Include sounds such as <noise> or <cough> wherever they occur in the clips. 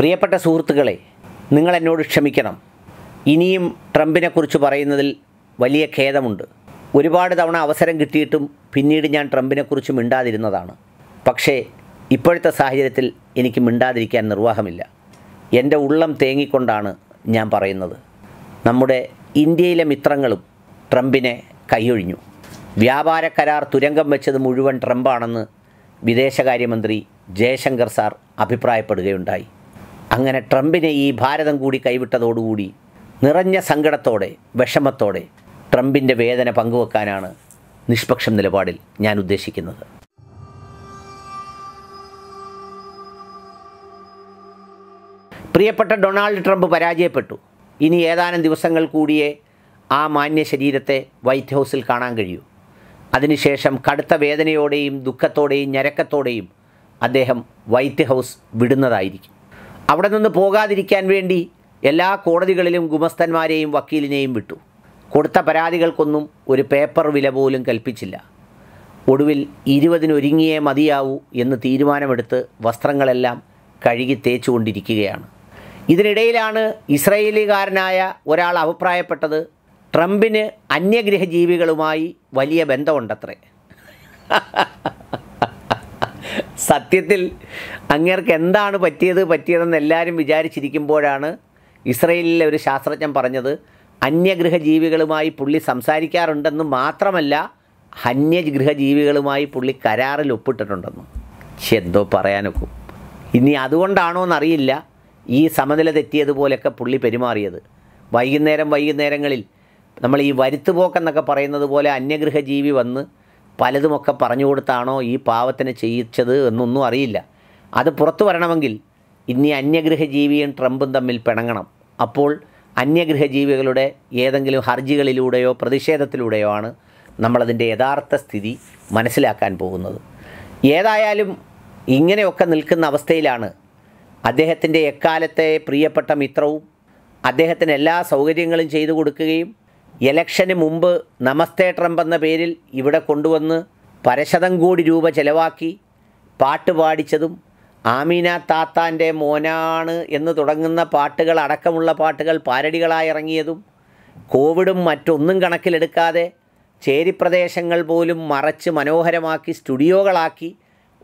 പ്രിയപ്പെട്ട സുഹൃത്തുക്കളെ നിങ്ങൾ എന്നോട് ക്ഷമിക്കണം ഇനിയും ട്രംപിനെക്കുറിച്ച് പറയുന്നതിൽ വലിയ ഖേദമുണ്ട് ഒരുപാട് തവണ അവസരം കിട്ടിയിട്ടും പിന്നീട് ഞാൻ ട്രംപിനെക്കുറിച്ച് മിണ്ടാതിരുന്നതാണ് പക്ഷേ ഇപ്പോഴത്തെ സാഹചര്യത്തിൽ എനിക്ക് മിണ്ടാതിരിക്കാൻ നിർവാഹമില്ല എൻ്റെ ഉള്ളം തേങ്ങിക്കൊണ്ടാണ് ഞാൻ പറയുന്നത് നമ്മുടെ ഇന്ത്യയിലെ മിത്രങ്ങളും ട്രംപിനെ കൈയൊഴിഞ്ഞു വ്യാപാര കരാർ തുരങ്കം വെച്ചത് മുഴുവൻ ട്രംപാണെന്ന് വിദേശകാര്യമന്ത്രി ജയശങ്കർ സാർ അഭിപ്രായപ്പെടുകയുണ്ടായി അങ്ങനെ ട്രംപിനെ ഈ ഭാരതം കൂടി കൈവിട്ടതോടുകൂടി നിറഞ്ഞ സങ്കടത്തോടെ വിഷമത്തോടെ ട്രംപിൻ്റെ വേദന പങ്കുവെക്കാനാണ് നിഷ്പക്ഷം നിലപാടിൽ ഞാൻ ഉദ്ദേശിക്കുന്നത് പ്രിയപ്പെട്ട ഡൊണാൾഡ് ട്രംപ് പരാജയപ്പെട്ടു ഇനി ഏതാനും ദിവസങ്ങൾ കൂടിയേ ആ മാന്യ ശരീരത്തെ വൈറ്റ് ഹൗസിൽ കാണാൻ കഴിയൂ അതിനുശേഷം കടുത്ത വേദനയോടെയും ദുഃഖത്തോടെയും ഞരക്കത്തോടെയും അദ്ദേഹം വൈറ്റ് ഹൗസ് വിടുന്നതായിരിക്കും അവിടെ നിന്ന് പോകാതിരിക്കാൻ വേണ്ടി എല്ലാ കോടതികളിലും ഗുമസ്തന്മാരെയും വക്കീലിനെയും വിട്ടു കൊടുത്ത പരാതികൾക്കൊന്നും ഒരു പേപ്പർ വില പോലും കൽപ്പിച്ചില്ല ഒടുവിൽ ഇരുപതിനൊരുങ്ങിയേ മതിയാവൂ എന്ന് തീരുമാനമെടുത്ത് വസ്ത്രങ്ങളെല്ലാം കഴുകി തേച്ചുകൊണ്ടിരിക്കുകയാണ് ഇതിനിടയിലാണ് ഇസ്രയേലുകാരനായ ഒരാൾ അഭിപ്രായപ്പെട്ടത് ട്രംപിന് അന്യഗ്രഹജീവികളുമായി വലിയ ബന്ധമുണ്ടത്രേ <laughs> സത്യത്തിൽ അങ്ങേർക്ക് എന്താണ് പറ്റിയത് പറ്റിയതെന്ന് എല്ലാവരും വിചാരിച്ചിരിക്കുമ്പോഴാണ് ഇസ്രയേലിലെ ഒരു ശാസ്ത്രജ്ഞൻ പറഞ്ഞത് അന്യഗ്രഹ ജീവികളുമായി പുള്ളി സംസാരിക്കാറുണ്ടെന്ന് മാത്രമല്ല അന്യഗ്രഹ ജീവികളുമായി പുള്ളി കരാറിൽ ഒപ്പിട്ടിട്ടുണ്ടെന്നും പക്ഷെ എന്തോ പറയാനൊക്കും ഇനി അതുകൊണ്ടാണോ എന്നറിയില്ല ഈ സമനില തെറ്റിയതുപോലെയൊക്കെ പുള്ളി പെരുമാറിയത് വൈകുന്നേരം വൈകുന്നേരങ്ങളിൽ നമ്മൾ ഈ വരുത്തുപോക്കെന്നൊക്കെ പറയുന്നത് പോലെ അന്യഗ്രഹ ജീവി വന്ന് പലതുമൊക്കെ പറഞ്ഞു കൊടുത്താണോ ഈ പാവത്തിനെ ചെയ്യിച്ചത് എന്നൊന്നും അറിയില്ല അത് പുറത്തു വരണമെങ്കിൽ ഇനി അന്യഗ്രഹജീവിയും ട്രംപും തമ്മിൽ പിണങ്ങണം അപ്പോൾ അന്യഗ്രഹജീവികളുടെ ഏതെങ്കിലും ഹർജികളിലൂടെയോ പ്രതിഷേധത്തിലൂടെയോ ആണ് നമ്മളതിൻ്റെ യഥാർത്ഥ സ്ഥിതി മനസ്സിലാക്കാൻ പോകുന്നത് ഏതായാലും ഇങ്ങനെയൊക്കെ നിൽക്കുന്ന അവസ്ഥയിലാണ് അദ്ദേഹത്തിൻ്റെ എക്കാലത്തെ പ്രിയപ്പെട്ട മിത്രവും അദ്ദേഹത്തിന് എല്ലാ സൗകര്യങ്ങളും ചെയ്തു കൊടുക്കുകയും എലക്ഷന് മുമ്പ് നമസ്തേ ട്രംപ് എന്ന പേരിൽ ഇവിടെ കൊണ്ടുവന്ന് പരശതം കോടി രൂപ ചെലവാക്കി പാട്ട് പാടിച്ചതും ആമീന താത്താൻ്റെ മോനാണ് എന്ന് തുടങ്ങുന്ന പാട്ടുകൾ അടക്കമുള്ള പാട്ടുകൾ പാരടികളായി ഇറങ്ങിയതും കോവിഡും മറ്റൊന്നും കണക്കിലെടുക്കാതെ ചേരിപ്രദേശങ്ങൾ പോലും മറച്ച് മനോഹരമാക്കി സ്റ്റുഡിയോകളാക്കി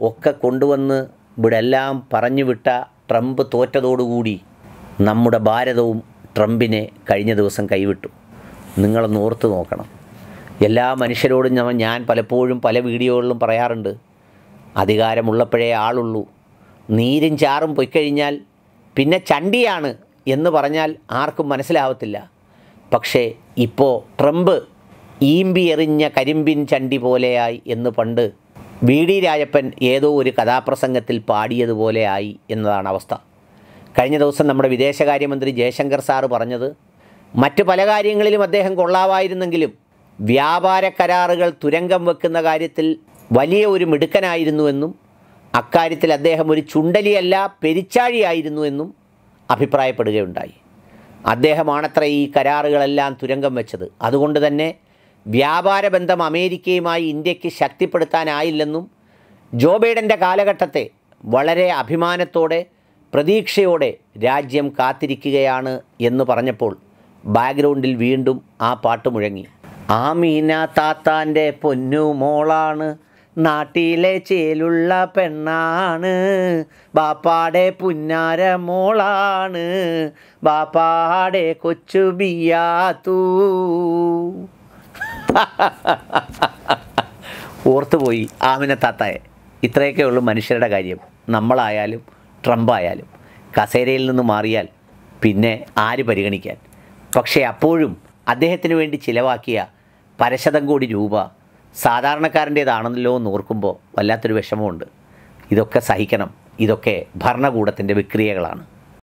ഒക്കെ കൊണ്ടുവന്ന് ഇവിടെല്ലാം പറഞ്ഞുവിട്ട ട്രംപ് തോറ്റതോടുകൂടി നമ്മുടെ ഭാരതവും ട്രംപിനെ കഴിഞ്ഞ ദിവസം കൈവിട്ടു നിങ്ങളൊന്ന് ഓർത്ത് നോക്കണം എല്ലാ മനുഷ്യരോടും ഞാൻ ഞാൻ പലപ്പോഴും പല വീഡിയോകളിലും പറയാറുണ്ട് അധികാരമുള്ളപ്പോഴേ ആളുള്ളൂ നീരും ചാറും പൊയ്ക്കഴിഞ്ഞാൽ പിന്നെ ചണ്ടിയാണ് എന്ന് പറഞ്ഞാൽ ആർക്കും മനസ്സിലാവത്തില്ല പക്ഷേ ഇപ്പോൾ ട്രംപ് ഈമ്പി എറിഞ്ഞ കരിമ്പിൻ ചണ്ടി പോലെയായി എന്ന് പണ്ട് വി ഡി രാജപ്പൻ ഏതോ ഒരു കഥാപ്രസംഗത്തിൽ പാടിയതുപോലെയായി എന്നതാണ് അവസ്ഥ കഴിഞ്ഞ ദിവസം നമ്മുടെ വിദേശകാര്യമന്ത്രി ജയശങ്കർ സാറ് പറഞ്ഞത് മറ്റ് പല കാര്യങ്ങളിലും അദ്ദേഹം കൊള്ളാവായിരുന്നെങ്കിലും വ്യാപാര കരാറുകൾ തുരങ്കം വെക്കുന്ന കാര്യത്തിൽ വലിയ ഒരു മിടുക്കനായിരുന്നുവെന്നും അക്കാര്യത്തിൽ അദ്ദേഹം ഒരു ചുണ്ടലിയല്ല പെരിച്ചാഴിയായിരുന്നുവെന്നും അഭിപ്രായപ്പെടുകയുണ്ടായി അദ്ദേഹമാണത്ര ഈ കരാറുകളെല്ലാം തുരങ്കം വെച്ചത് അതുകൊണ്ട് തന്നെ വ്യാപാര ബന്ധം അമേരിക്കയുമായി ഇന്ത്യക്ക് ശക്തിപ്പെടുത്താനായില്ലെന്നും ജോ ബൈഡൻ്റെ കാലഘട്ടത്തെ വളരെ അഭിമാനത്തോടെ പ്രതീക്ഷയോടെ രാജ്യം കാത്തിരിക്കുകയാണ് എന്ന് പറഞ്ഞപ്പോൾ ബാക്ക്ഗ്രൗണ്ടിൽ വീണ്ടും ആ പാട്ട് മുഴങ്ങി ആ മീന താത്താൻ്റെ പൊന്നു മോളാണ് നാട്ടിലെ ചേലുള്ള പെണ്ണാണ് ബാപ്പാടെ പുന്നാര മോളാണ് ബാപ്പാടെ കൊച്ചു ബിയാത്തൂ <laughs> ഓർത്തുപോയി ആമിന താത്തായെ ഇത്രയൊക്കെ ഉള്ളൂ മനുഷ്യരുടെ കാര്യം നമ്മളായാലും ട്രംപ് ആയാലും കസേരയിൽ നിന്ന് മാറിയാൽ പിന്നെ ആര് പരിഗണിക്കാൻ പക്ഷേ അപ്പോഴും അദ്ദേഹത്തിന് വേണ്ടി ചിലവാക്കിയ പരശതം കോടി രൂപ സാധാരണക്കാരൻ്റേതാണെന്നല്ലോ എന്ന് ഓർക്കുമ്പോൾ വല്ലാത്തൊരു വിഷമമുണ്ട് ഇതൊക്കെ സഹിക്കണം ഇതൊക്കെ ഭരണകൂടത്തിൻ്റെ വിക്രിയകളാണ്